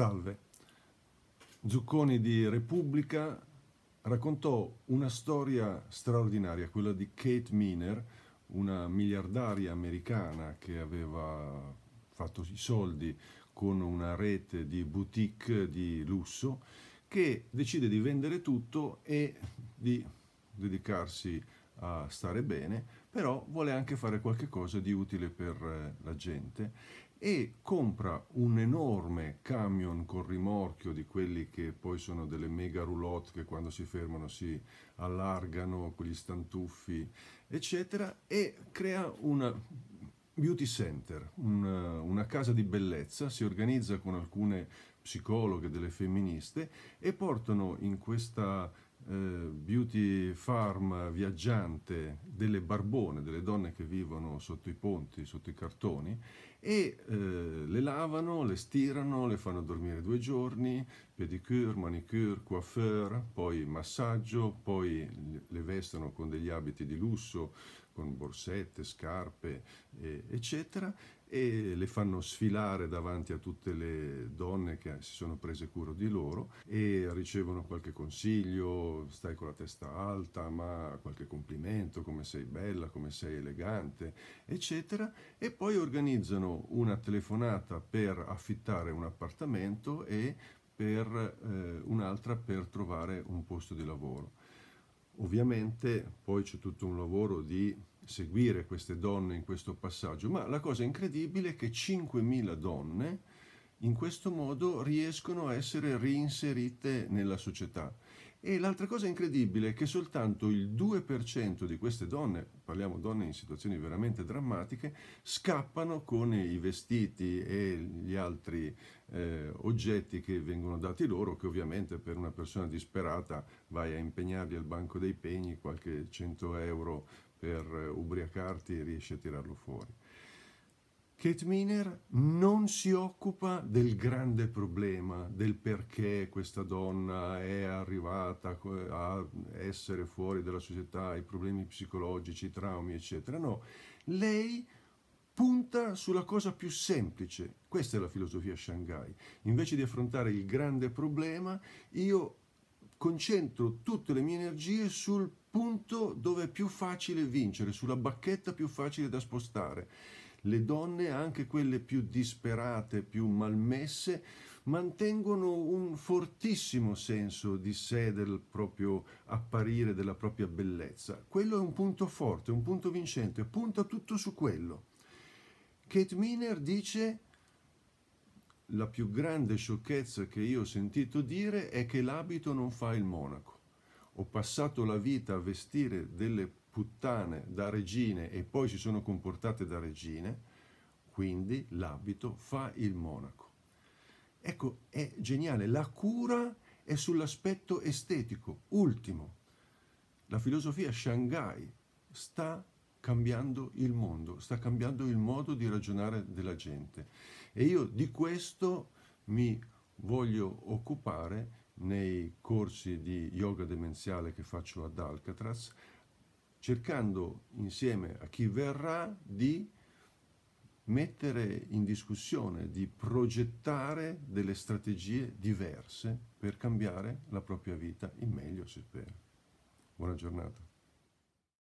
Salve. Zucconi di Repubblica raccontò una storia straordinaria, quella di Kate Miner, una miliardaria americana che aveva fatto i soldi con una rete di boutique di lusso, che decide di vendere tutto e di dedicarsi a a stare bene, però vuole anche fare qualcosa di utile per eh, la gente e compra un enorme camion con rimorchio di quelli che poi sono delle mega roulotte che quando si fermano si allargano con gli stantuffi eccetera e crea un beauty center una, una casa di bellezza si organizza con alcune psicologhe delle femministe e portano in questa eh, beauty farm viaggiante delle barbone, delle donne che vivono sotto i ponti, sotto i cartoni e eh, le lavano, le stirano, le fanno dormire due giorni, pedicure, manicure, coiffeur, poi massaggio, poi le vestono con degli abiti di lusso, con borsette, scarpe, eh, eccetera, e le fanno sfilare davanti a tutte le donne che si sono prese cura di loro e ricevono qualche consiglio, stai con la testa alta, ma qualche complimento, come sei bella, come sei elegante, eccetera, e poi organizzano una telefonata per affittare un appartamento e per eh, un'altra per trovare un posto di lavoro. Ovviamente poi c'è tutto un lavoro di seguire queste donne in questo passaggio, ma la cosa incredibile è che 5.000 donne in questo modo riescono a essere reinserite nella società e l'altra cosa incredibile è che soltanto il 2% di queste donne, parliamo donne in situazioni veramente drammatiche, scappano con i vestiti e gli altri eh, oggetti che vengono dati loro, che ovviamente per una persona disperata vai a impegnarli al banco dei pegni, qualche 100 euro per eh, ubriacarti e riesci a tirarlo fuori. Kate Miner non si occupa del grande problema, del perché questa donna è arrivata a essere fuori dalla società, i problemi psicologici, i traumi, eccetera. No, lei punta sulla cosa più semplice. Questa è la filosofia Shanghai. Invece di affrontare il grande problema, io concentro tutte le mie energie sul punto dove è più facile vincere, sulla bacchetta più facile da spostare le donne, anche quelle più disperate, più malmesse, mantengono un fortissimo senso di sé, del proprio apparire, della propria bellezza. Quello è un punto forte, un punto vincente, punta tutto su quello. Kate Miner dice la più grande sciocchezza che io ho sentito dire è che l'abito non fa il monaco. Ho passato la vita a vestire delle puttane da regine e poi si sono comportate da regine, quindi l'abito fa il monaco. Ecco, è geniale, la cura è sull'aspetto estetico, ultimo. La filosofia Shanghai sta cambiando il mondo, sta cambiando il modo di ragionare della gente e io di questo mi voglio occupare nei corsi di yoga demenziale che faccio ad Alcatraz cercando insieme a chi verrà di mettere in discussione, di progettare delle strategie diverse per cambiare la propria vita in meglio, si spera. Buona giornata.